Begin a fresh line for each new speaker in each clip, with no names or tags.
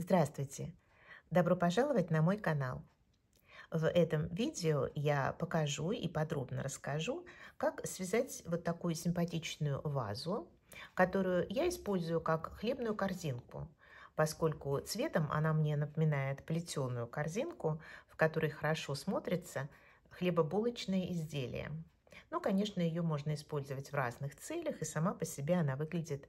Здравствуйте! Добро пожаловать на мой канал! В этом видео я покажу и подробно расскажу, как связать вот такую симпатичную вазу, которую я использую как хлебную корзинку, поскольку цветом она мне напоминает плетеную корзинку, в которой хорошо смотрятся хлебобулочные изделия. Ну, конечно, ее можно использовать в разных целях, и сама по себе она выглядит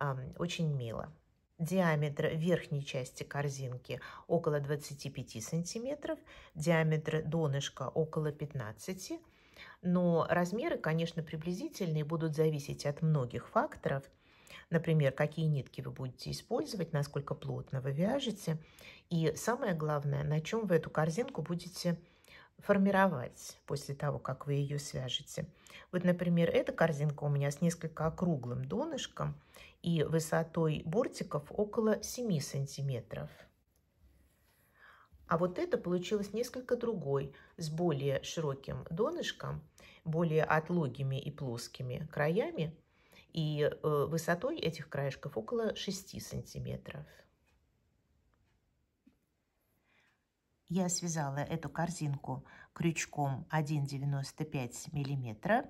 э, очень мило. Диаметр верхней части корзинки около 25 сантиметров, диаметр донышка около 15 но размеры, конечно, приблизительные будут зависеть от многих факторов. Например, какие нитки вы будете использовать, насколько плотно вы вяжете. И самое главное, на чем вы эту корзинку будете вязать формировать после того, как вы ее свяжете. Вот, например, эта корзинка у меня с несколько округлым донышком и высотой бортиков около 7 сантиметров. А вот это получилось несколько другой, с более широким донышком, более отлогими и плоскими краями и э, высотой этих краешков около 6 сантиметров. Я связала эту корзинку крючком 1,95 мм.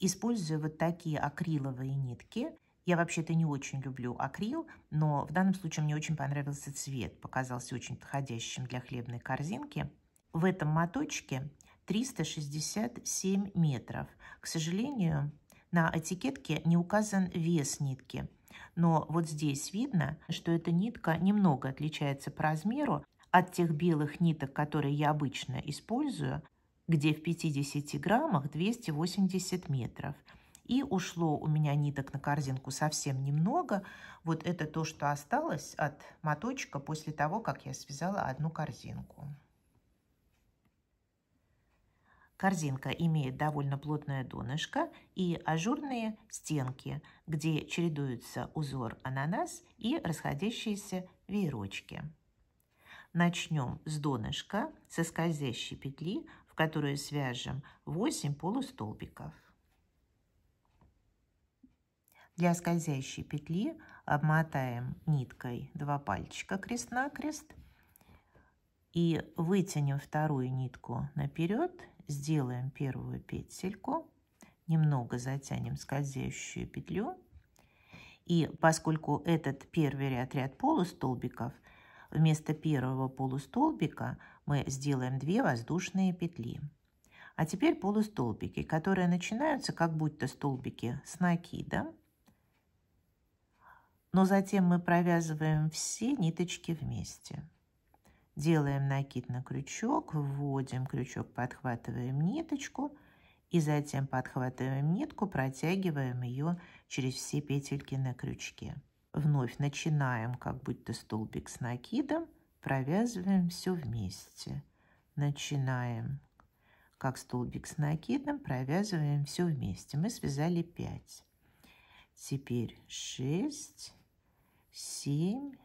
Использую вот такие акриловые нитки. Я вообще-то не очень люблю акрил, но в данном случае мне очень понравился цвет. Показался очень подходящим для хлебной корзинки. В этом моточке 367 метров. К сожалению, на этикетке не указан вес нитки. Но вот здесь видно, что эта нитка немного отличается по размеру от тех белых ниток, которые я обычно использую, где в 50 граммах 280 метров. И ушло у меня ниток на корзинку совсем немного. Вот это то, что осталось от моточка после того, как я связала одну корзинку. Корзинка имеет довольно плотное донышко и ажурные стенки, где чередуются узор ананас и расходящиеся веерочки. Начнем с донышка, со скользящей петли, в которую свяжем 8 полустолбиков. Для скользящей петли обмотаем ниткой два пальчика крест-накрест и вытянем вторую нитку наперед, сделаем первую петельку, немного затянем скользящую петлю. И поскольку этот первый ряд ряд полустолбиков – Вместо первого полустолбика мы сделаем 2 воздушные петли. А теперь полустолбики, которые начинаются как будто столбики с накида. Но затем мы провязываем все ниточки вместе. Делаем накид на крючок, вводим крючок, подхватываем ниточку и затем подхватываем нитку, протягиваем ее через все петельки на крючке. Вновь начинаем, как будто столбик с накидом, провязываем все вместе. Начинаем, как столбик с накидом, провязываем все вместе. Мы связали 5. Теперь 6, 7,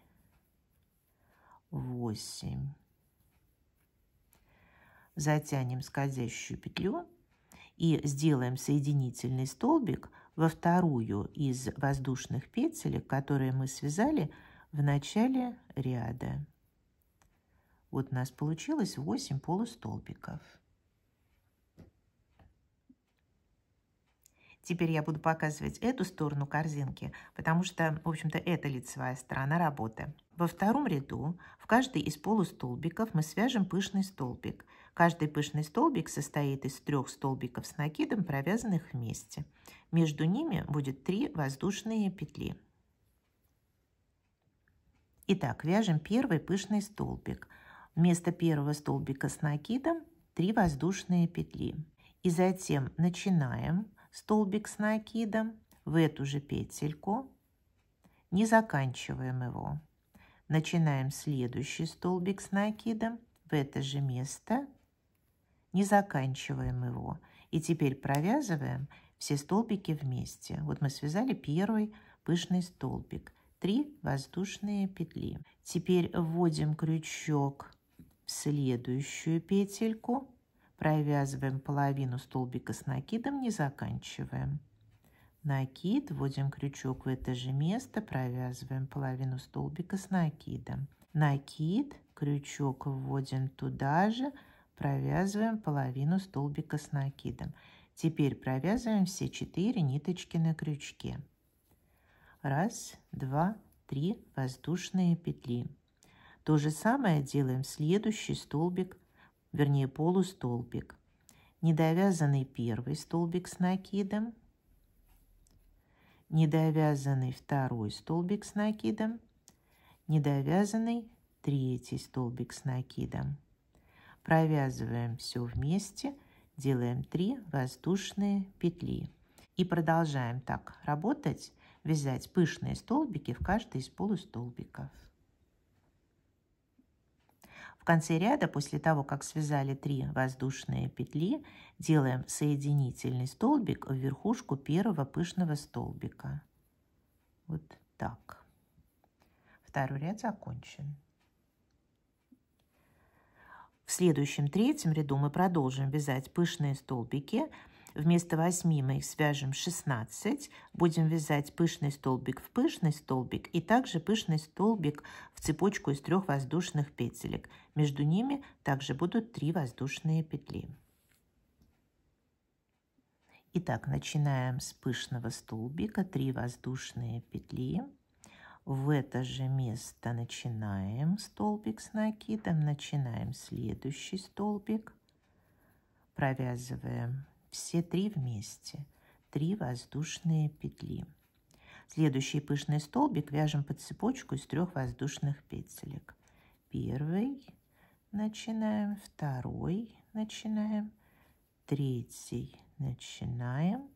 8. Затянем скользящую петлю и сделаем соединительный столбик – во вторую из воздушных петелек, которые мы связали в начале ряда. Вот у нас получилось 8 полустолбиков. Теперь я буду показывать эту сторону корзинки, потому что, в общем-то, это лицевая сторона работы. Во втором ряду в каждый из полустолбиков мы свяжем пышный столбик – Каждый пышный столбик состоит из трех столбиков с накидом, провязанных вместе. Между ними будет три воздушные петли. Итак, вяжем первый пышный столбик. Вместо первого столбика с накидом 3 воздушные петли. И затем начинаем столбик с накидом в эту же петельку, не заканчиваем его. Начинаем следующий столбик с накидом в это же место не заканчиваем его. И теперь провязываем все столбики вместе. Вот мы связали первый пышный столбик. три воздушные петли. Теперь вводим крючок в следующую петельку. Провязываем половину столбика с накидом, не заканчиваем. Накид, вводим крючок в это же место, провязываем половину столбика с накидом. Накид, крючок вводим туда же, провязываем половину столбика с накидом. Теперь провязываем все 4 ниточки на крючке. Раз, два, три воздушные петли. То же самое делаем следующий столбик, вернее полустолбик. Недовязанный первый столбик с накидом, недовязанный второй столбик с накидом, недовязанный третий столбик с накидом провязываем все вместе, делаем 3 воздушные петли. И продолжаем так работать, вязать пышные столбики в каждый из полустолбиков. В конце ряда, после того, как связали 3 воздушные петли, делаем соединительный столбик в верхушку первого пышного столбика. Вот так. Второй ряд закончен. В следующем третьем ряду мы продолжим вязать пышные столбики. Вместо 8 мы их свяжем 16. Будем вязать пышный столбик в пышный столбик и также пышный столбик в цепочку из трех воздушных петелек. Между ними также будут три воздушные петли. Итак, начинаем с пышного столбика, 3 воздушные петли в это же место начинаем столбик с накидом, начинаем следующий столбик, провязываем все три вместе, три воздушные петли. Следующий пышный столбик вяжем под цепочку из трех воздушных петелек. Первый начинаем, второй начинаем, третий начинаем,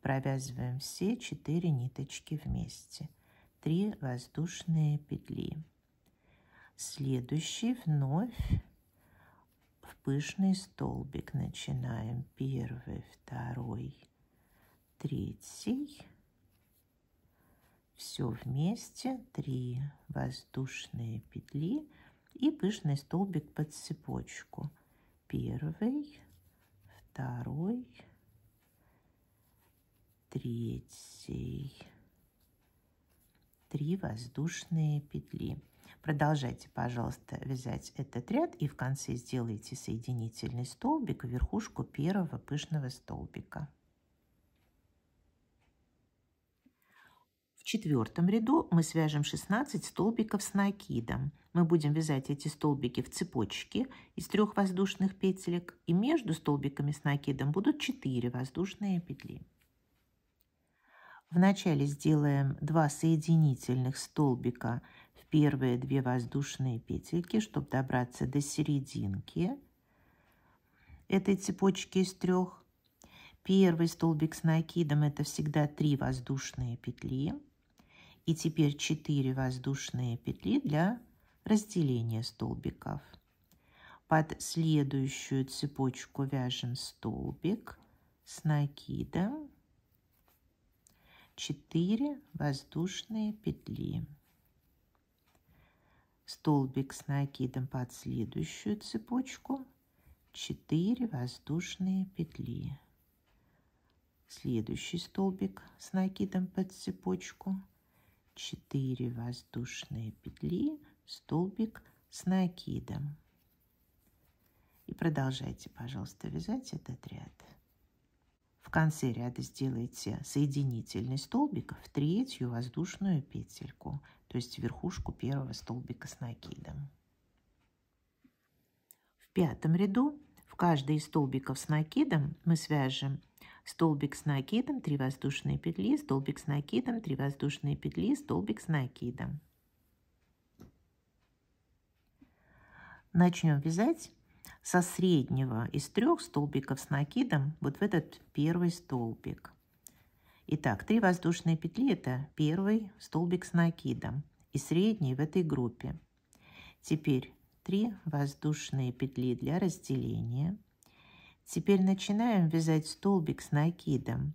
провязываем все четыре ниточки вместе – 3 воздушные петли. Следующий вновь в пышный столбик начинаем. Первый, второй, третий. Все вместе 3 воздушные петли и пышный столбик под цепочку. Первый, второй, третий. 3 воздушные петли. Продолжайте, пожалуйста, вязать этот ряд и в конце сделайте соединительный столбик в верхушку первого пышного столбика. В четвертом ряду мы свяжем 16 столбиков с накидом. Мы будем вязать эти столбики в цепочке из трех воздушных петелек, и между столбиками с накидом будут 4 воздушные петли. Вначале сделаем два соединительных столбика в первые две воздушные петельки, чтобы добраться до серединки этой цепочки из трех. Первый столбик с накидом – это всегда три воздушные петли. И теперь 4 воздушные петли для разделения столбиков. Под следующую цепочку вяжем столбик с накидом 4 воздушные петли. Столбик с накидом под следующую цепочку. 4 воздушные петли. Следующий столбик с накидом под цепочку. 4 воздушные петли. Столбик с накидом. И продолжайте, пожалуйста, вязать этот ряд. В конце ряда сделайте соединительный столбик в третью воздушную петельку, то есть верхушку первого столбика с накидом. В пятом ряду в каждый из столбиков с накидом мы свяжем столбик с накидом, 3 воздушные петли, столбик с накидом, 3 воздушные петли, столбик с накидом. Начнем вязать со среднего из трех столбиков с накидом вот в этот первый столбик. Итак, три воздушные петли – это первый столбик с накидом и средний в этой группе. Теперь три воздушные петли для разделения. Теперь начинаем вязать столбик с накидом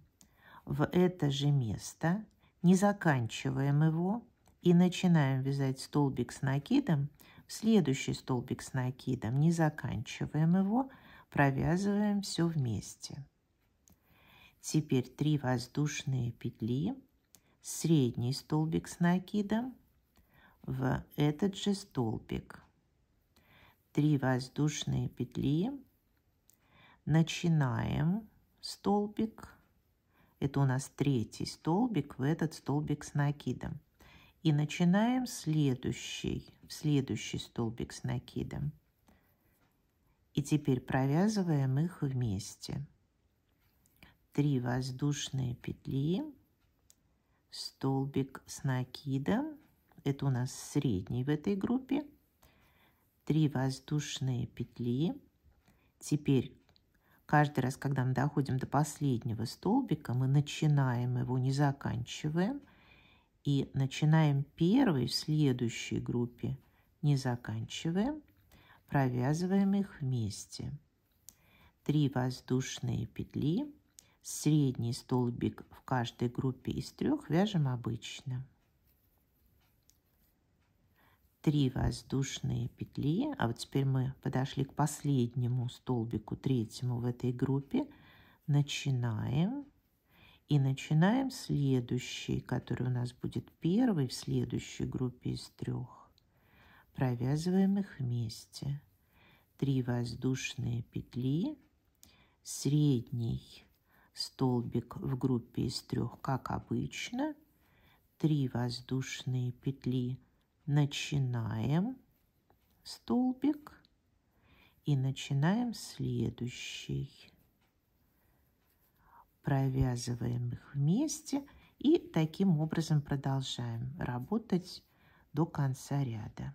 в это же место, не заканчиваем его и начинаем вязать столбик с накидом в следующий столбик с накидом, не заканчиваем его, провязываем все вместе. Теперь 3 воздушные петли, средний столбик с накидом в этот же столбик. 3 воздушные петли, начинаем столбик, это у нас третий столбик в этот столбик с накидом. И начинаем следующий в следующий столбик с накидом. И теперь провязываем их вместе. 3 воздушные петли, столбик с накидом, это у нас средний в этой группе, 3 воздушные петли. Теперь каждый раз, когда мы доходим до последнего столбика, мы начинаем его, не заканчиваем – и начинаем первый в следующей группе, не заканчиваем, провязываем их вместе. 3 воздушные петли, средний столбик в каждой группе из трех вяжем обычно. 3 воздушные петли, а вот теперь мы подошли к последнему столбику, третьему в этой группе, начинаем и начинаем следующий, который у нас будет первый в следующей группе из трех. Провязываем их вместе. Три воздушные петли, средний столбик в группе из трех, как обычно. Три воздушные петли. Начинаем столбик и начинаем следующий провязываем их вместе и таким образом продолжаем работать до конца ряда.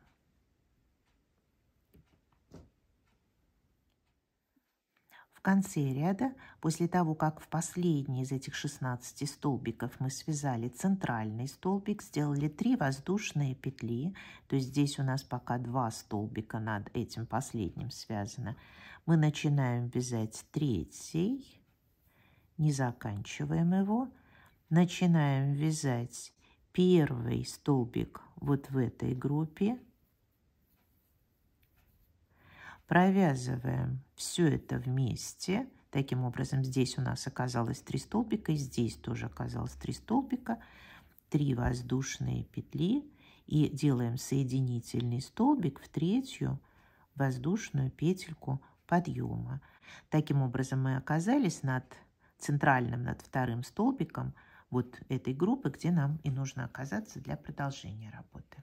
В конце ряда, после того, как в последний из этих 16 столбиков мы связали центральный столбик, сделали 3 воздушные петли, то есть здесь у нас пока 2 столбика над этим последним связано, мы начинаем вязать третий, не заканчиваем его. Начинаем вязать первый столбик вот в этой группе. Провязываем все это вместе. Таким образом, здесь у нас оказалось 3 столбика, здесь тоже оказалось 3 столбика, 3 воздушные петли. И делаем соединительный столбик в третью воздушную петельку подъема. Таким образом, мы оказались над центральным над вторым столбиком вот этой группы, где нам и нужно оказаться для продолжения работы.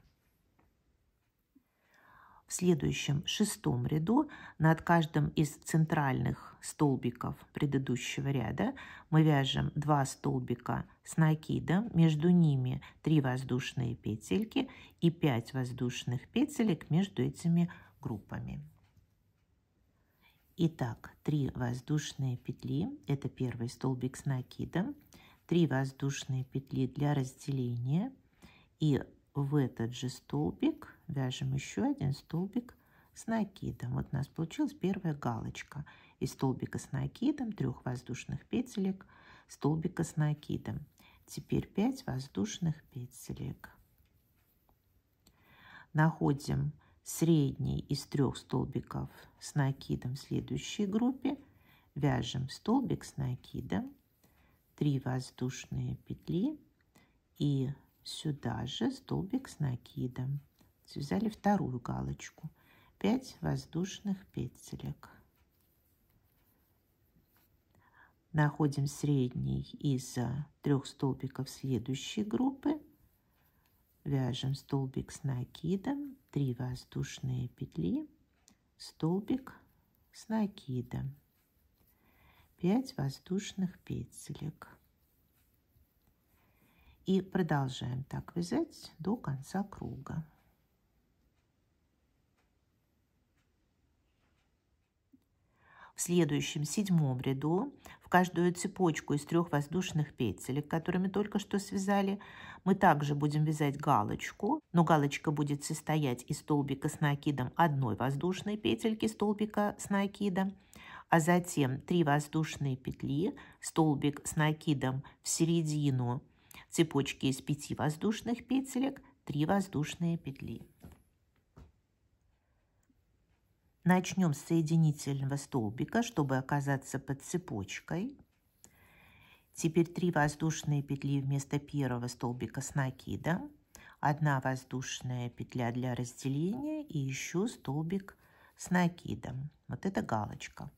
В следующем шестом ряду над каждым из центральных столбиков предыдущего ряда мы вяжем два столбика с накидом, между ними три воздушные петельки и пять воздушных петелек между этими группами. Итак, 3 воздушные петли, это первый столбик с накидом, 3 воздушные петли для разделения и в этот же столбик вяжем еще один столбик с накидом. Вот у нас получилась первая галочка из столбика с накидом, трех воздушных петелек, столбика с накидом. Теперь 5 воздушных петелек. Находим средний из трех столбиков с накидом в следующей группе вяжем столбик с накидом 3 воздушные петли и сюда же столбик с накидом связали вторую галочку 5 воздушных петелек находим средний из трех столбиков следующей группы вяжем столбик с накидом 3 воздушные петли, столбик с накидом, 5 воздушных петелек. И продолжаем так вязать до конца круга. В следующем седьмом ряду в каждую цепочку из трех воздушных петелек, которыми только что связали, мы также будем вязать галочку, но галочка будет состоять из столбика с накидом одной воздушной петельки, столбика с накидом, а затем три воздушные петли, столбик с накидом в середину цепочки из пяти воздушных петелек, три воздушные петли. Начнем с соединительного столбика, чтобы оказаться под цепочкой. Теперь 3 воздушные петли вместо первого столбика с накидом. Одна воздушная петля для разделения и еще столбик с накидом. Вот это галочка.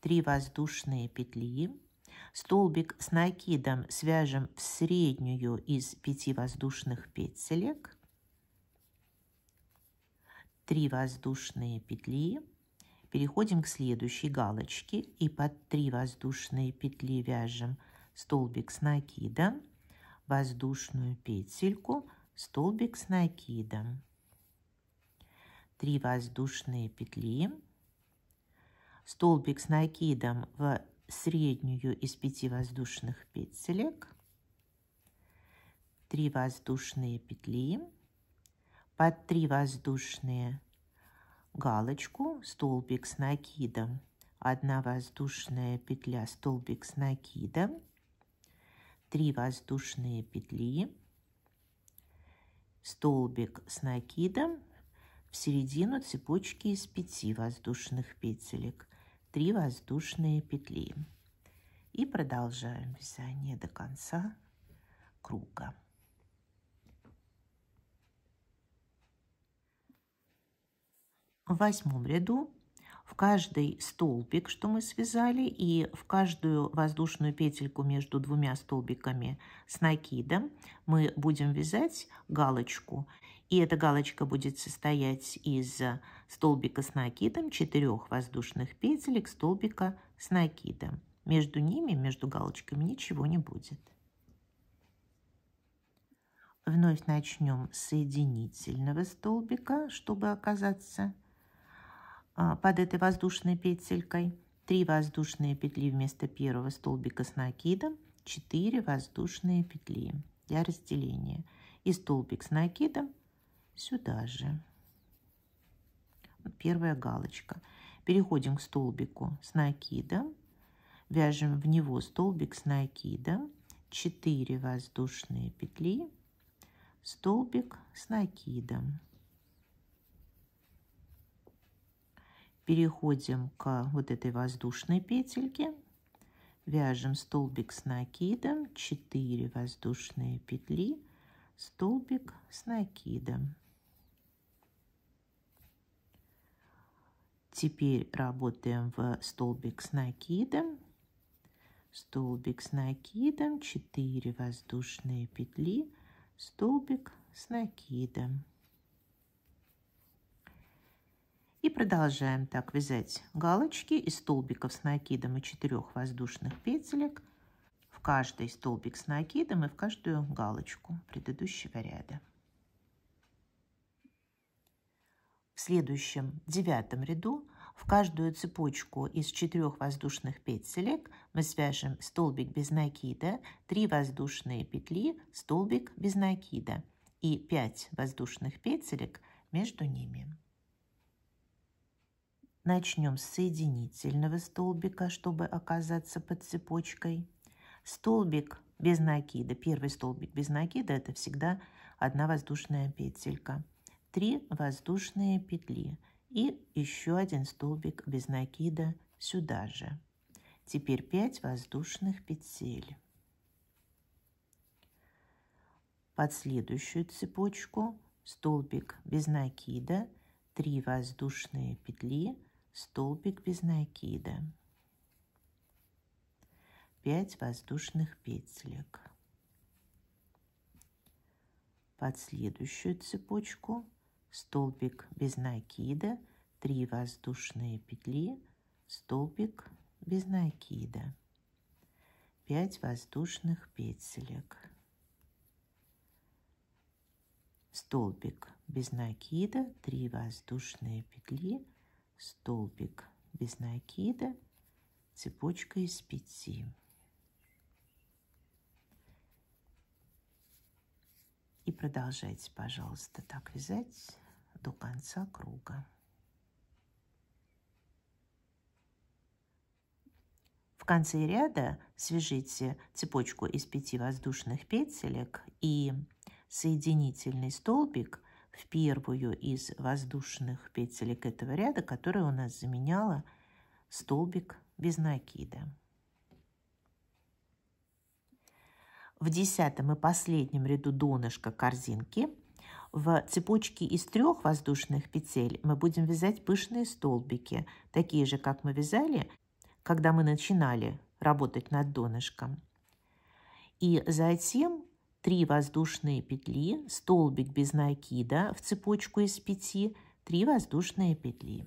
3 воздушные петли. Столбик с накидом свяжем в среднюю из 5 воздушных петелек. 3 воздушные петли. Переходим к следующей галочке и под 3 воздушные петли вяжем столбик с накидом, воздушную петельку, столбик с накидом. 3 воздушные петли, столбик с накидом в среднюю из 5 воздушных петелек, 3 воздушные петли, под 3 воздушные петли, галочку столбик с накидом, одна воздушная петля, столбик с накидом, 3 воздушные петли, столбик с накидом, в середину цепочки из 5 воздушных петелек, 3 воздушные петли. И продолжаем вязание до конца круга. восьмом ряду в каждый столбик, что мы связали, и в каждую воздушную петельку между двумя столбиками с накидом мы будем вязать галочку. И эта галочка будет состоять из столбика с накидом, четырех воздушных петелек, столбика с накидом. Между ними, между галочками ничего не будет. Вновь начнем с соединительного столбика, чтобы оказаться а, под этой воздушной петелькой 3 воздушные петли вместо первого столбика с накидом, 4 воздушные петли для разделения. И столбик с накидом сюда же. Первая галочка. Переходим к столбику с накидом, вяжем в него столбик с накидом, 4 воздушные петли, столбик с накидом. переходим к вот этой воздушной петельке, вяжем столбик с накидом, 4 воздушные петли, столбик с накидом. Теперь работаем в столбик с накидом, столбик с накидом, 4 воздушные петли, столбик с накидом. И продолжаем так вязать галочки из столбиков с накидом и четырех воздушных петелек в каждый столбик с накидом и в каждую галочку предыдущего ряда. В следующем девятом ряду в каждую цепочку из четырех воздушных петелек мы свяжем столбик без накида, 3 воздушные петли, столбик без накида и 5 воздушных петелек между ними. Начнем с соединительного столбика, чтобы оказаться под цепочкой. Столбик без накида. Первый столбик без накида – это всегда одна воздушная петелька. Три воздушные петли и еще один столбик без накида сюда же. Теперь 5 воздушных петель. Под следующую цепочку столбик без накида, 3 воздушные петли, столбик без накида, 5 воздушных петелек. Под следующую цепочку столбик без накида, 3 воздушные петли, столбик без накида, 5 воздушных петелек. Столбик без накида, 3 воздушные петли, столбик без накида, цепочка из пяти. И продолжайте, пожалуйста, так вязать до конца круга. В конце ряда свяжите цепочку из пяти воздушных петелек и соединительный столбик – в первую из воздушных петелек этого ряда, которая у нас заменяла столбик без накида. В десятом и последнем ряду донышка корзинки в цепочке из трех воздушных петель мы будем вязать пышные столбики, такие же, как мы вязали, когда мы начинали работать над донышком. И затем 3 воздушные петли, столбик без накида в цепочку из 5, 3 воздушные петли.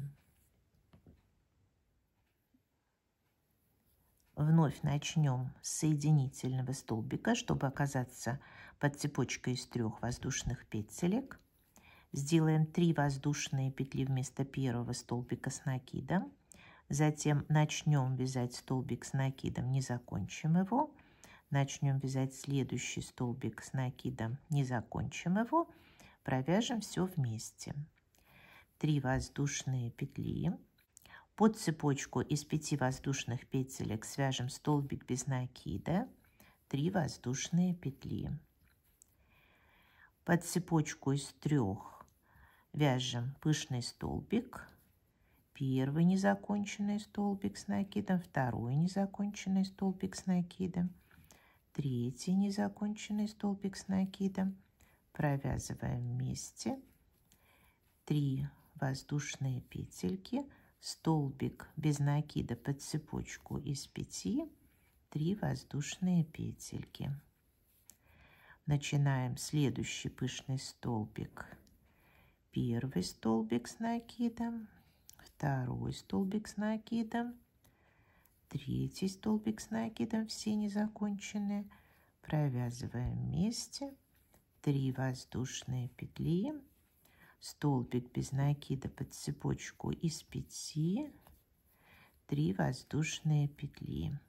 Вновь начнем с соединительного столбика, чтобы оказаться под цепочкой из трех воздушных петелек. Сделаем 3 воздушные петли вместо первого столбика с накидом. Затем начнем вязать столбик с накидом, не закончим его начнем вязать следующий столбик с накидом, не закончим его, провяжем все вместе. 3 воздушные петли. Под цепочку из 5 воздушных петелек свяжем столбик без накида, 3 воздушные петли. Под цепочку из трех вяжем пышный столбик, первый незаконченный столбик с накидом, второй незаконченный столбик с накидом, третий незаконченный столбик с накидом, провязываем вместе 3 воздушные петельки, столбик без накида под цепочку из 5, 3 воздушные петельки. Начинаем следующий пышный столбик. Первый столбик с накидом, второй столбик с накидом, третий столбик с накидом все незаконченные, провязываем вместе 3 воздушные петли, столбик без накида под цепочку из 5, 3 воздушные петли.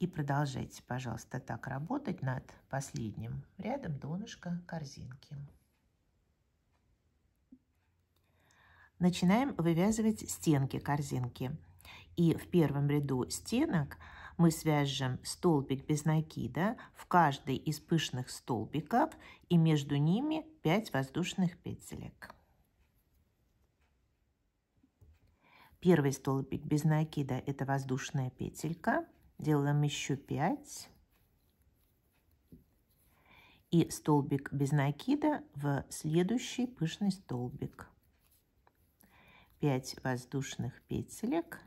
И продолжайте, пожалуйста, так работать над последним рядом донышка корзинки. Начинаем вывязывать стенки корзинки. И в первом ряду стенок мы свяжем столбик без накида в каждый из пышных столбиков и между ними 5 воздушных петелек. Первый столбик без накида – это воздушная петелька. Делаем еще 5. И столбик без накида в следующий пышный столбик. 5 воздушных петелек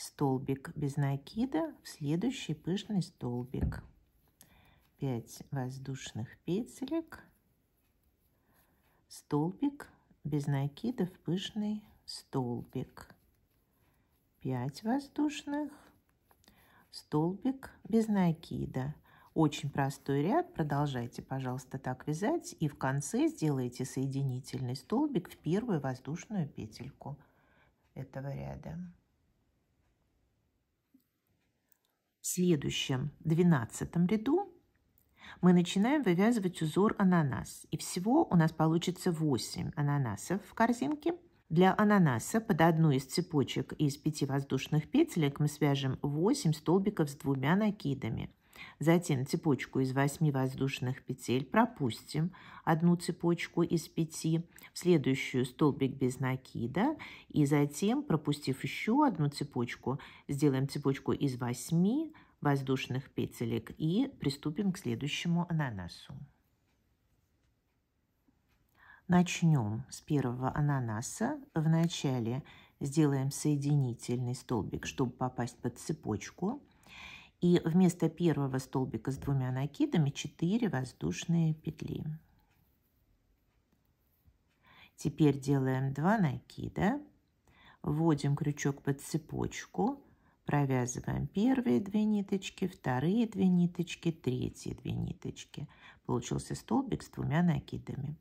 столбик без накида в следующий пышный столбик. 5 воздушных петелек, столбик без накида в пышный столбик. 5 воздушных, столбик без накида. Очень простой ряд. Продолжайте, пожалуйста, так вязать. И в конце сделайте соединительный столбик в первую воздушную петельку этого ряда. следующем двенадцатом ряду мы начинаем вывязывать узор ананас. И всего у нас получится 8 ананасов в корзинке. Для ананаса под одну из цепочек из 5 воздушных петелек мы свяжем 8 столбиков с двумя накидами. Затем цепочку из 8 воздушных петель пропустим одну цепочку из 5 в следующую столбик без накида. И затем, пропустив еще одну цепочку, сделаем цепочку из 8 воздушных петелек и приступим к следующему ананасу. Начнем с первого ананаса. Вначале сделаем соединительный столбик, чтобы попасть под цепочку. И вместо первого столбика с двумя накидами 4 воздушные петли. Теперь делаем 2 накида, вводим крючок под цепочку, провязываем первые две ниточки, вторые две ниточки, третьи две ниточки. Получился столбик с двумя накидами.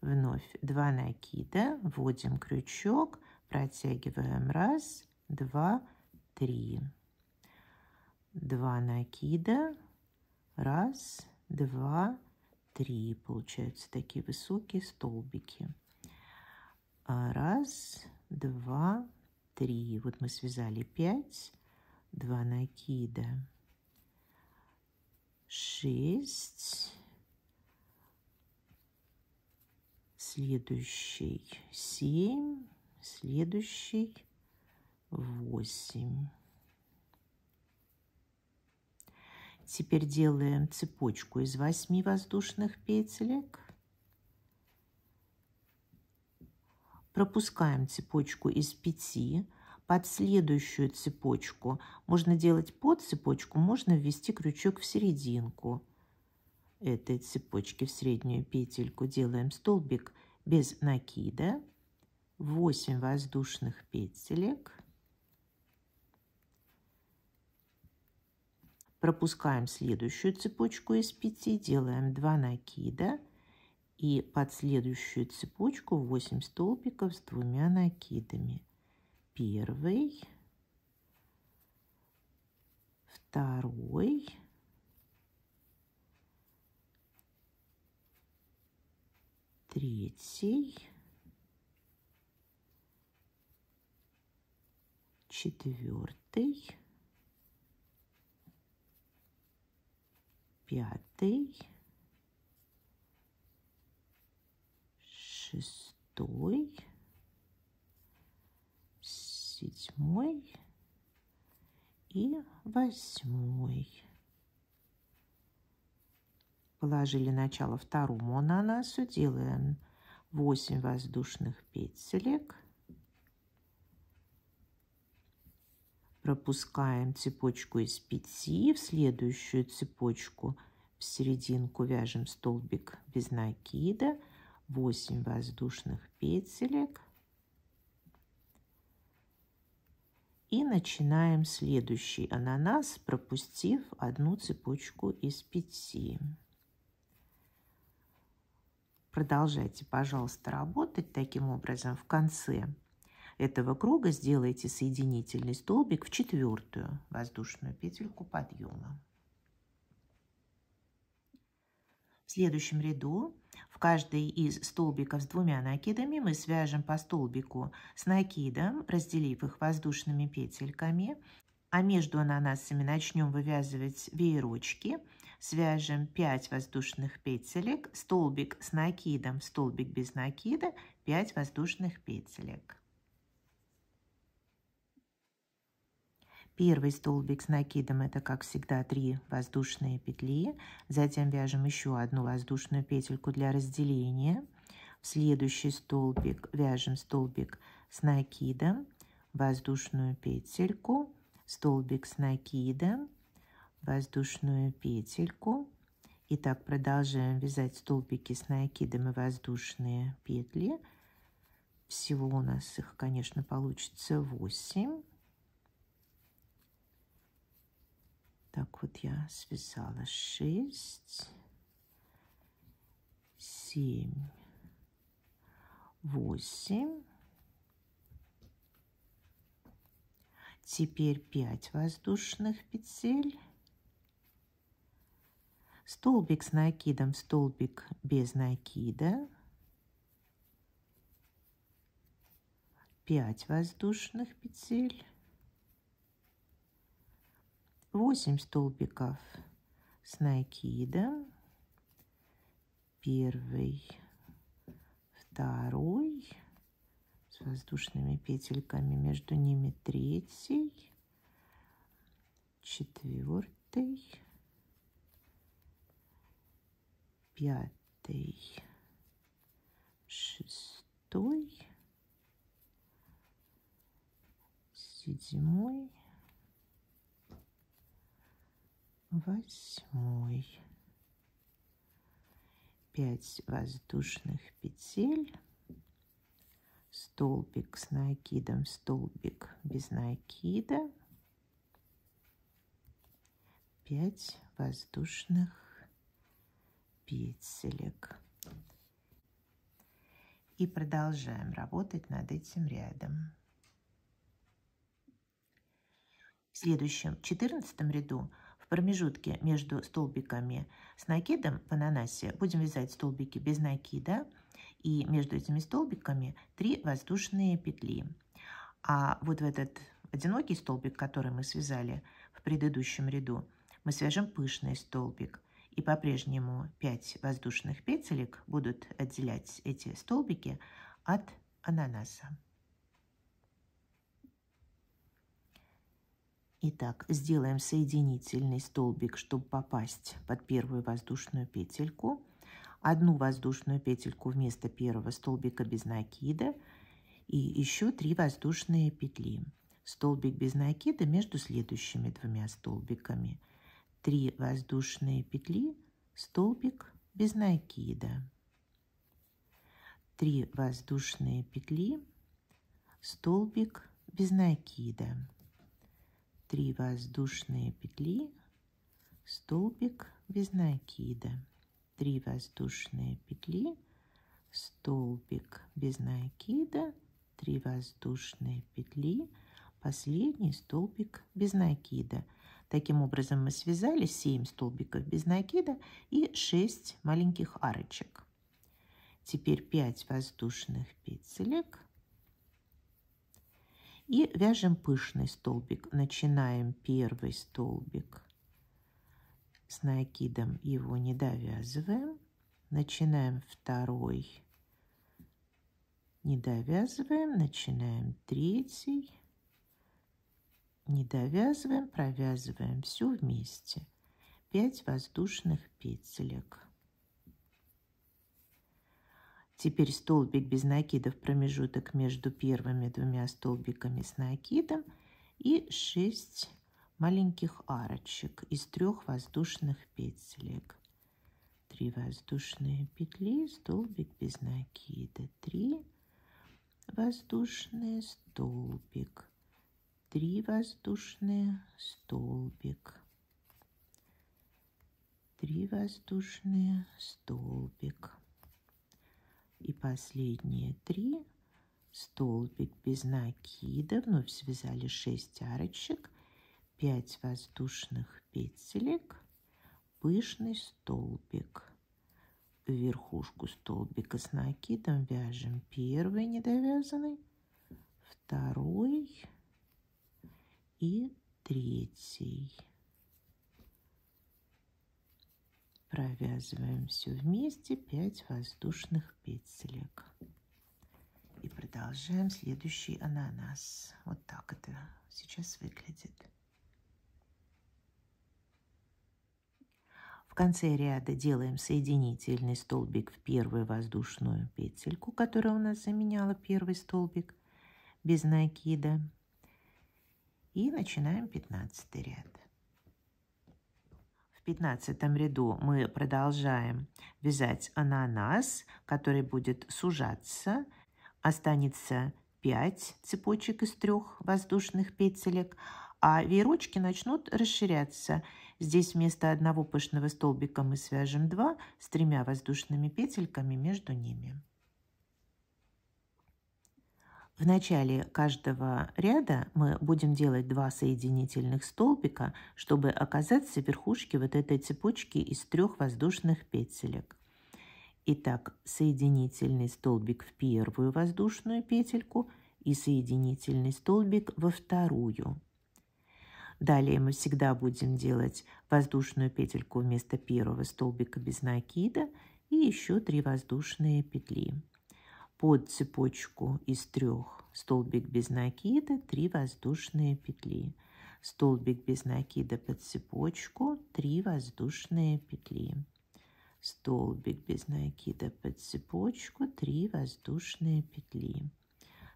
Вновь 2 накида, вводим крючок, протягиваем раз, два, три два накида, раз, два, три, получаются такие высокие столбики. А, раз, два, три. Вот мы связали пять, два накида, шесть, следующий семь, следующий восемь. Теперь делаем цепочку из 8 воздушных петелек. Пропускаем цепочку из 5. Под следующую цепочку можно делать под цепочку, можно ввести крючок в серединку этой цепочки в среднюю петельку делаем столбик без накида 8 воздушных петелек Пропускаем следующую цепочку из 5, делаем 2 накида и под следующую цепочку 8 столбиков с двумя накидами. Первый, второй, третий, четвертый, пятый, шестой, седьмой и восьмой. Положили начало второму ананасу, делаем 8 воздушных петелек – пропускаем цепочку из 5 в следующую цепочку в серединку вяжем столбик без накида 8 воздушных петелек и начинаем следующий ананас пропустив одну цепочку из 5 продолжайте пожалуйста работать таким образом в конце этого круга сделайте соединительный столбик в четвертую воздушную петельку подъема. В следующем ряду в каждый из столбиков с двумя накидами мы свяжем по столбику с накидом, разделив их воздушными петельками, а между ананасами начнем вывязывать веерочки. Свяжем 5 воздушных петелек, столбик с накидом, столбик без накида, 5 воздушных петелек. Первый столбик с накидом это, как всегда, 3 воздушные петли. Затем вяжем еще одну воздушную петельку для разделения. В следующий столбик вяжем столбик с накидом, воздушную петельку, столбик с накидом, воздушную петельку. И так продолжаем вязать столбики с накидом и воздушные петли. Всего у нас их, конечно, получится 8. так вот я связала 6, 7, 8. Теперь 5 воздушных петель. Столбик с накидом, столбик без накида. 5 воздушных петель. 8 столбиков с накидом. Первый, второй, с воздушными петельками между ними третий, четвертый, пятый, шестой, седьмой, восьмой. Пять воздушных петель. Столбик с накидом, столбик без накида. Пять воздушных петелек. И продолжаем работать над этим рядом. В следующем четырнадцатом ряду в промежутке между столбиками с накидом в ананасе будем вязать столбики без накида. И между этими столбиками 3 воздушные петли. А вот в этот одинокий столбик, который мы связали в предыдущем ряду, мы свяжем пышный столбик. И по-прежнему 5 воздушных петелек будут отделять эти столбики от ананаса. Итак, сделаем соединительный столбик, чтобы попасть под первую воздушную петельку. Одну воздушную петельку вместо первого столбика без накида. И еще три воздушные петли. Столбик без накида между следующими двумя столбиками. Три воздушные петли, столбик без накида. Три воздушные петли, столбик без накида. 3 воздушные петли, столбик без накида. 3 воздушные петли, столбик без накида, 3 воздушные петли, последний столбик без накида. Таким образом мы связали 7 столбиков без накида и 6 маленьких арочек. Теперь 5 воздушных петелек, и вяжем пышный столбик. Начинаем первый столбик с накидом, его не довязываем. Начинаем второй, не довязываем. Начинаем третий, не довязываем, провязываем все вместе. 5 воздушных петелек. Теперь столбик без накида в промежуток между первыми двумя столбиками с накидом и 6 маленьких арочек из трех воздушных петелек. 3 воздушные петли, столбик без накида, 3 воздушные, столбик, 3 воздушные, столбик, 3 воздушные, столбик. И последние три. Столбик без накида. Вновь связали 6 арочек, 5 воздушных петелек, пышный столбик. Верхушку столбика с накидом вяжем первый недовязанный, второй и третий. провязываем все вместе 5 воздушных петелек и продолжаем следующий ананас вот так это сейчас выглядит в конце ряда делаем соединительный столбик в первую воздушную петельку которая у нас заменяла первый столбик без накида и начинаем 15 ряд пятнадцатом ряду мы продолжаем вязать ананас, который будет сужаться. Останется 5 цепочек из трех воздушных петелек, а веерочки начнут расширяться. Здесь вместо одного пышного столбика мы свяжем два с тремя воздушными петельками между ними. В начале каждого ряда мы будем делать два соединительных столбика, чтобы оказаться в верхушке вот этой цепочки из трех воздушных петелек. Итак, соединительный столбик в первую воздушную петельку и соединительный столбик во вторую. Далее мы всегда будем делать воздушную петельку вместо первого столбика без накида и еще три воздушные петли под цепочку из трех столбик без накида, 3 воздушные петли. Столбик без накида под цепочку, 3 воздушные петли. Столбик без накида под цепочку, 3 воздушные петли.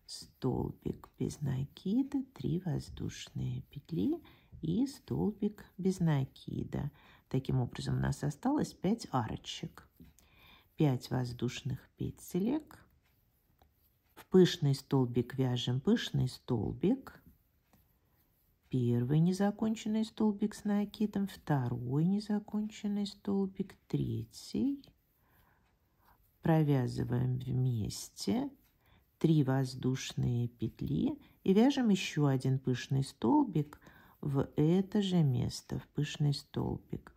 Столбик без накида, 3 воздушные петли и столбик без накида. Таким образом у нас осталось 5 арочек. 5 воздушных петелек – в пышный столбик вяжем пышный столбик. Первый незаконченный столбик с накидом, второй незаконченный столбик, третий. Провязываем вместе три воздушные петли и вяжем еще один пышный столбик в это же место, в пышный столбик.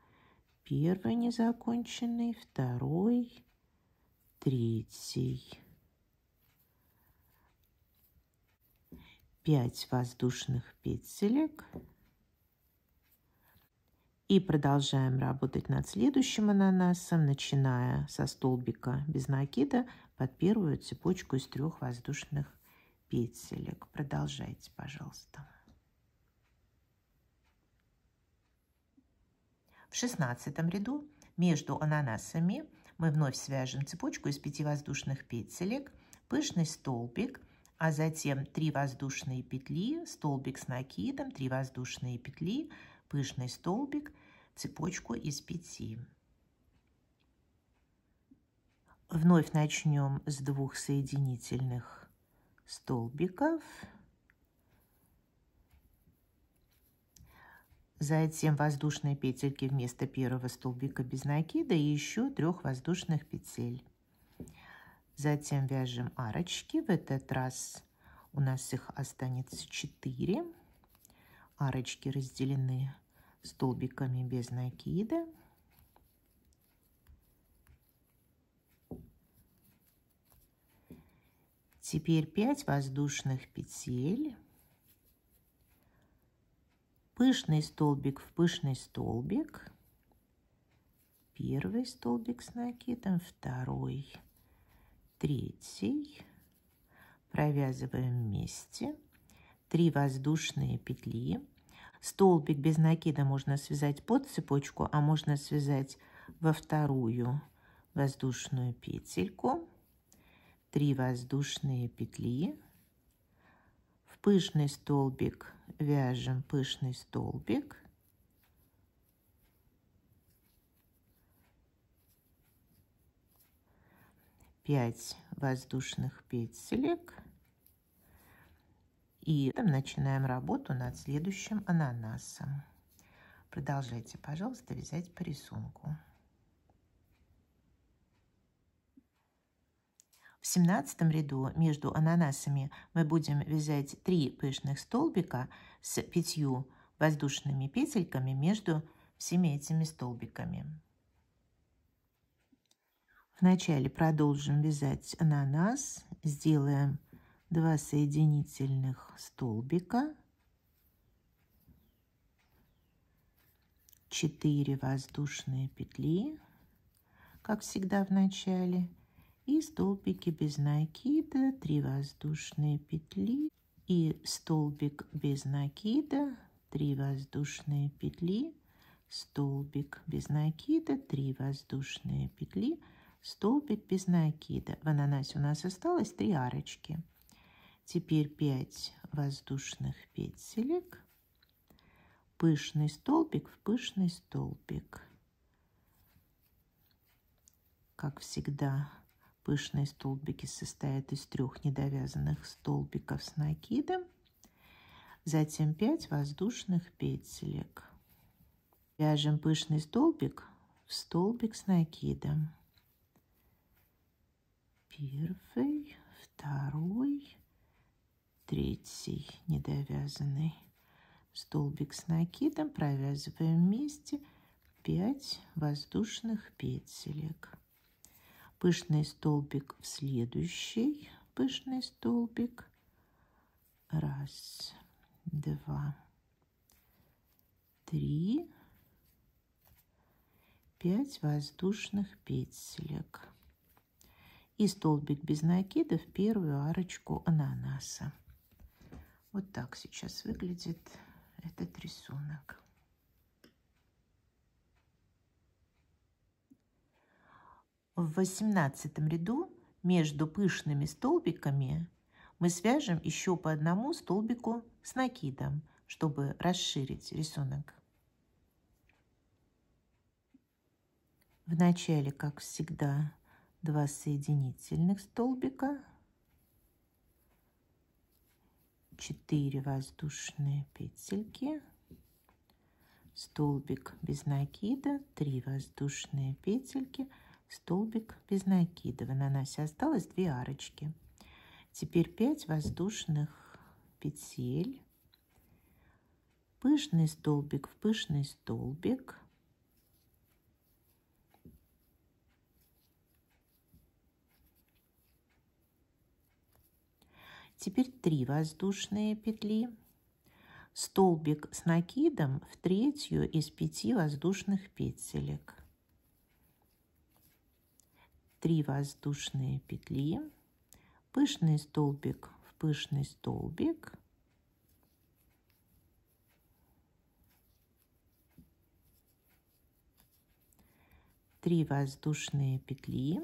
Первый незаконченный, второй, третий. 5 воздушных петелек. И продолжаем работать над следующим ананасом, начиная со столбика без накида под первую цепочку из трех воздушных петелек. Продолжайте, пожалуйста. В шестнадцатом ряду между ананасами мы вновь свяжем цепочку из пяти воздушных петелек, пышный столбик – а затем 3 воздушные петли, столбик с накидом, 3 воздушные петли, пышный столбик, цепочку из 5. Вновь начнем с двух соединительных столбиков. Затем воздушные петельки вместо первого столбика без накида и еще трех воздушных петель. Затем вяжем арочки. В этот раз у нас их останется 4. Арочки разделены столбиками без накида. Теперь 5 воздушных петель. Пышный столбик в пышный столбик. Первый столбик с накидом, второй третий, провязываем вместе, 3 воздушные петли. Столбик без накида можно связать под цепочку, а можно связать во вторую воздушную петельку. 3 воздушные петли. В пышный столбик вяжем пышный столбик. 5 воздушных петелек. И начинаем работу над следующим ананасом. Продолжайте, пожалуйста, вязать по рисунку. В семнадцатом ряду между ананасами мы будем вязать 3 пышных столбика с пятью воздушными петельками между всеми этими столбиками. Вначале продолжим вязать ананас. Сделаем два соединительных столбика. 4 воздушные петли, как всегда в начале. И столбики без накида, 3 воздушные петли. И столбик без накида, 3 воздушные петли. Столбик без накида, 3 воздушные петли. Столбик без накида. В ананасе у нас осталось три арочки. Теперь 5 воздушных петелек. Пышный столбик в пышный столбик. Как всегда, пышные столбики состоят из трех недовязанных столбиков с накидом. Затем 5 воздушных петелек. Вяжем пышный столбик в столбик с накидом. Первый, второй, третий недовязанный столбик с накидом. Провязываем вместе 5 воздушных петелек. Пышный столбик в следующий пышный столбик. Раз, два, три, пять воздушных петелек и столбик без накида в первую арочку ананаса. Вот так сейчас выглядит этот рисунок. В восемнадцатом ряду между пышными столбиками мы свяжем еще по одному столбику с накидом, чтобы расширить рисунок. В начале, как всегда, 2 соединительных столбика, 4 воздушные петельки, столбик без накида, 3 воздушные петельки, столбик без накида. В наносе осталось 2 арочки. Теперь 5 воздушных петель, пышный столбик в пышный столбик – Теперь 3 воздушные петли. Столбик с накидом в третью из 5 воздушных петелек. 3 воздушные петли. Пышный столбик в пышный столбик. Три воздушные петли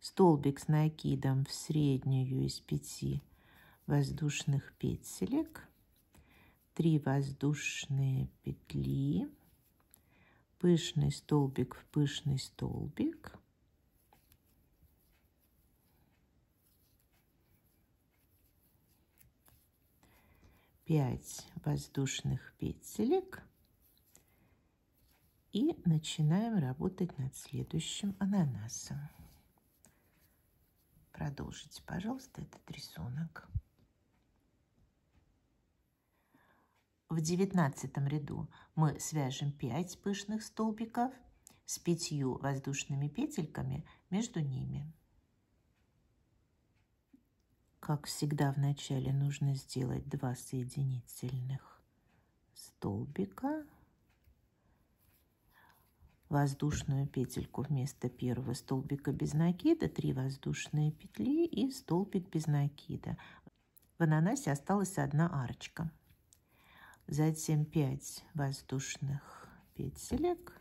столбик с накидом в среднюю из пяти воздушных петелек, 3 воздушные петли, пышный столбик в пышный столбик, пять воздушных петелек и начинаем работать над следующим ананасом. Продолжите, пожалуйста, этот рисунок. В девятнадцатом ряду мы свяжем 5 пышных столбиков с пятью воздушными петельками между ними. Как всегда, вначале нужно сделать 2 соединительных столбика воздушную петельку вместо первого столбика без накида, 3 воздушные петли и столбик без накида. В ананасе осталась одна арочка. Затем 5 воздушных петелек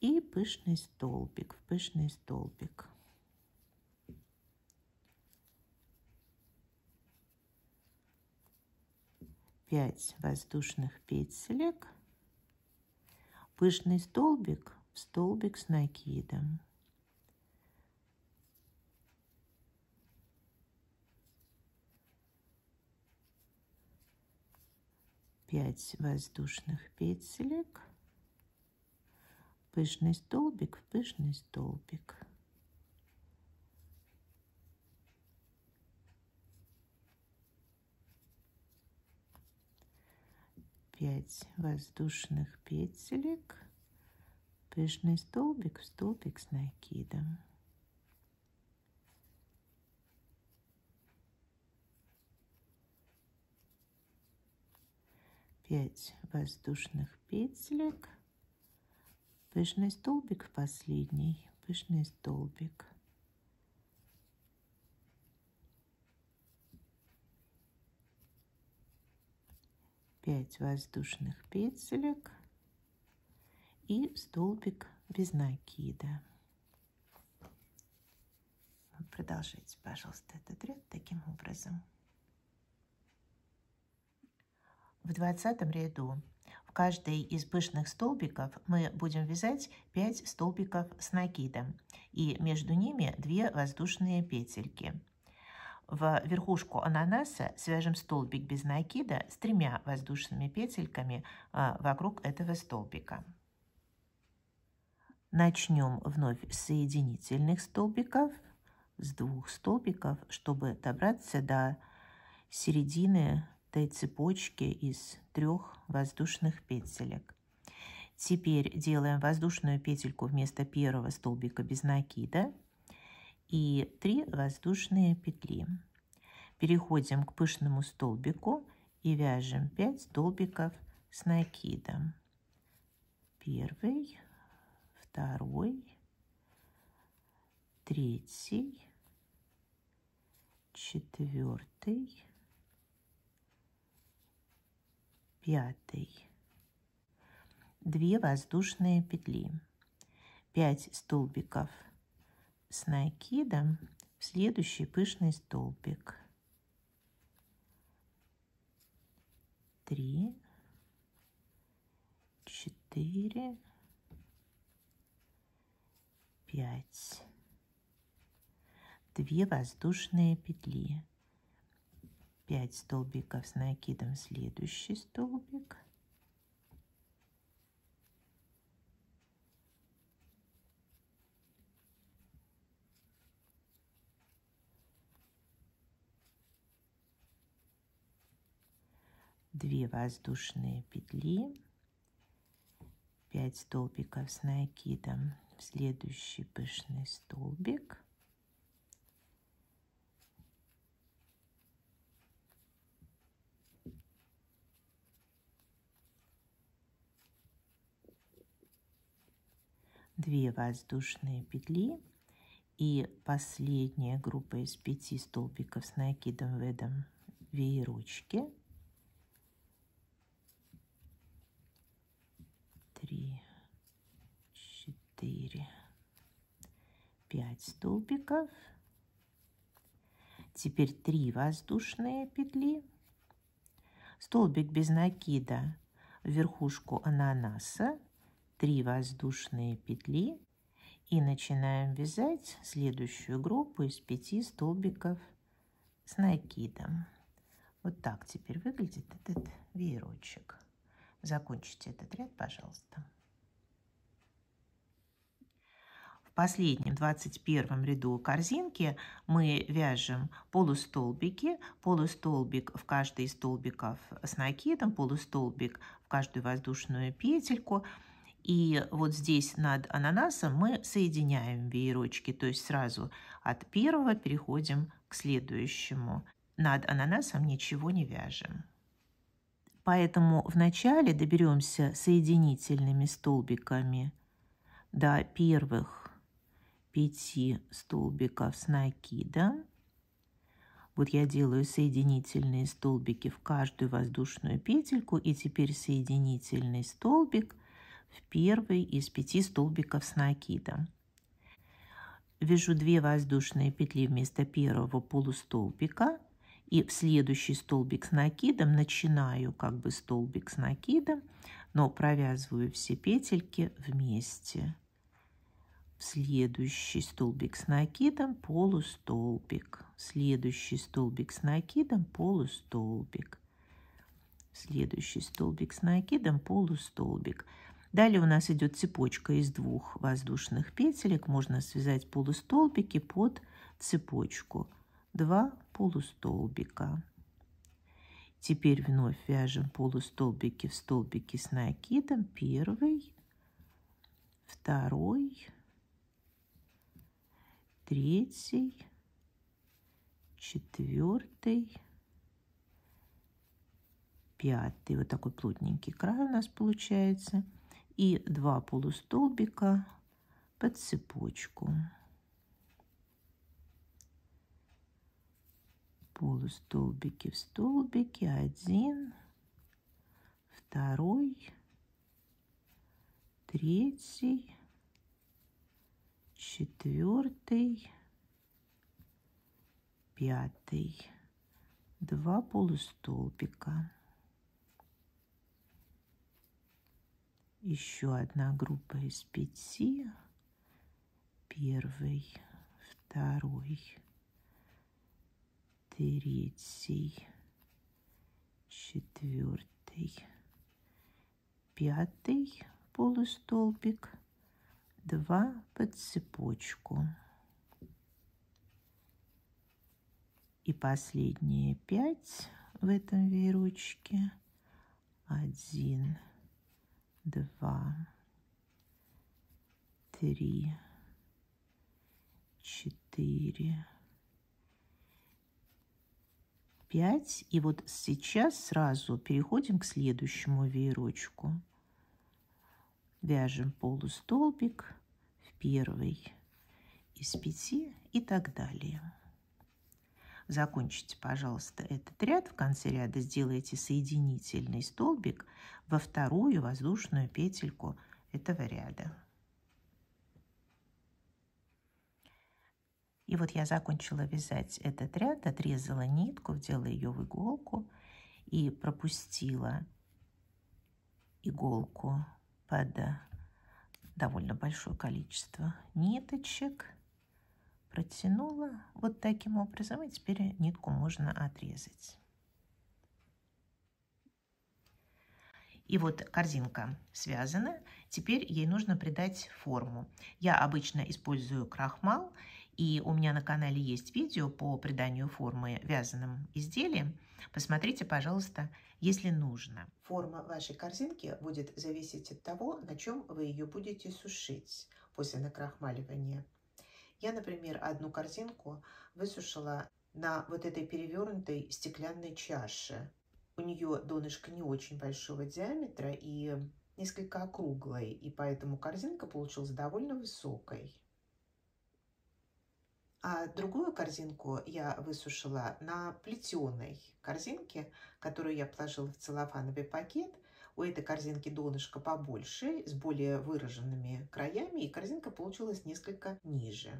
и пышный столбик, в пышный столбик. Пять воздушных петелек пышный столбик в столбик с накидом. Пять воздушных петелек, пышный столбик в пышный столбик. 5 воздушных петелек, пышный столбик столбик с накидом. Пять воздушных петелек, пышный столбик последний, пышный столбик. 5 воздушных петелек и столбик без накида. Продолжайте, пожалуйста, этот ряд таким образом. В двадцатом ряду в каждый из пышных столбиков мы будем вязать 5 столбиков с накидом и между ними 2 воздушные петельки. В верхушку ананаса свяжем столбик без накида с тремя воздушными петельками а, вокруг этого столбика. Начнем вновь с соединительных столбиков, с двух столбиков, чтобы добраться до середины этой цепочки из трех воздушных петелек. Теперь делаем воздушную петельку вместо первого столбика без накида – и 3 воздушные петли. Переходим к пышному столбику и вяжем 5 столбиков с накидом. Первый, второй, третий, четвертый, пятый. Две воздушные петли, 5 столбиков с накидом в следующий пышный столбик. 3, 4, 5. Две воздушные петли. 5 столбиков с накидом в следующий столбик. 2 воздушные петли, 5 столбиков с накидом в следующий пышный столбик, две воздушные петли и последняя группа из пяти столбиков с накидом в этом веерочке – три, четыре, пять столбиков. Теперь три воздушные петли. Столбик без накида в верхушку ананаса. три воздушные петли. И начинаем вязать следующую группу из пяти столбиков с накидом. Вот так теперь выглядит этот веерочек. Закончите этот ряд, пожалуйста. В последнем 21 ряду корзинки мы вяжем полустолбики, полустолбик в каждый из столбиков с накидом, полустолбик в каждую воздушную петельку. И вот здесь над ананасом мы соединяем веерочки, то есть сразу от первого переходим к следующему. Над ананасом ничего не вяжем. Поэтому вначале доберемся соединительными столбиками до первых пяти столбиков с накида. Вот я делаю соединительные столбики в каждую воздушную петельку и теперь соединительный столбик в первый из пяти столбиков с накидом. Вяжу 2 воздушные петли вместо первого полустолбика и в следующий столбик с накидом начинаю как бы столбик с накидом, но провязываю все петельки вместе. В следующий столбик с накидом полустолбик. В следующий столбик с накидом полустолбик. В следующий столбик с накидом полустолбик. Далее у нас идет цепочка из двух воздушных петелек. Можно связать полустолбики под цепочку. 2 полустолбика. Теперь вновь вяжем полустолбики в столбики с накидом. Первый, второй, третий, четвертый, пятый. Вот такой плотненький край у нас получается. И два полустолбика под цепочку. полустолбики в столбики один, второй, третий, четвертый, пятый, два полустолбика. Еще одна группа из пяти. Первый, второй, третий, четвертый, пятый полустолбик, два под цепочку. И последние пять в этом веерочке. Один, два, три, четыре, 5. И вот сейчас сразу переходим к следующему веерочку. Вяжем полустолбик в первый из пяти и так далее. Закончите, пожалуйста, этот ряд. В конце ряда сделайте соединительный столбик во вторую воздушную петельку этого ряда. И вот я закончила вязать этот ряд, отрезала нитку, вдела ее в иголку и пропустила иголку под э, довольно большое количество ниточек. Протянула вот таким образом, и теперь нитку можно отрезать. И вот корзинка связана. Теперь ей нужно придать форму. Я обычно использую крахмал и у меня на канале есть видео по приданию формы вязаным изделиям. Посмотрите, пожалуйста, если нужно. Форма вашей корзинки будет зависеть от того, на чем вы ее будете сушить после накрахмаливания. Я, например, одну корзинку высушила на вот этой перевернутой стеклянной чаше. У нее донышко не очень большого диаметра и несколько округлой, и поэтому корзинка получилась довольно высокой. А другую корзинку я высушила на плетеной корзинке, которую я положила в целлофановый пакет. У этой корзинки донышко побольше, с более выраженными краями, и корзинка получилась несколько ниже.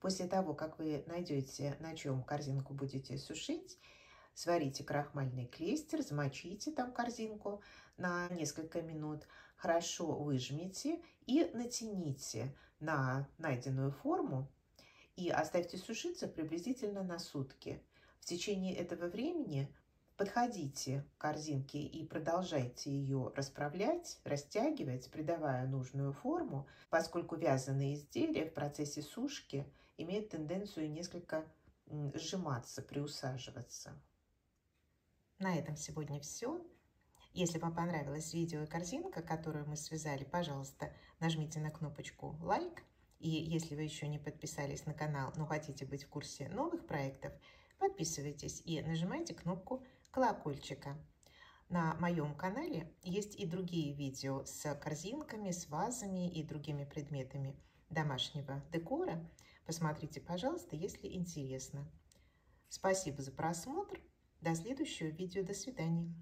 После того, как вы найдете, на чем корзинку будете сушить, сварите крахмальный клейстер, замочите там корзинку на несколько минут, хорошо выжмите и натяните – на найденную форму и оставьте сушиться приблизительно на сутки. В течение этого времени подходите к корзинке и продолжайте ее расправлять, растягивать, придавая нужную форму, поскольку вязаные изделия в процессе сушки имеют тенденцию несколько сжиматься, приусаживаться. На этом сегодня все. Если вам понравилось видео и картинка, которую мы связали, пожалуйста, нажмите на кнопочку «Лайк». И если вы еще не подписались на канал, но хотите быть в курсе новых проектов, подписывайтесь и нажимайте кнопку колокольчика. На моем канале есть и другие видео с корзинками, с вазами и другими предметами домашнего декора. Посмотрите, пожалуйста, если интересно. Спасибо за просмотр. До следующего видео. До свидания.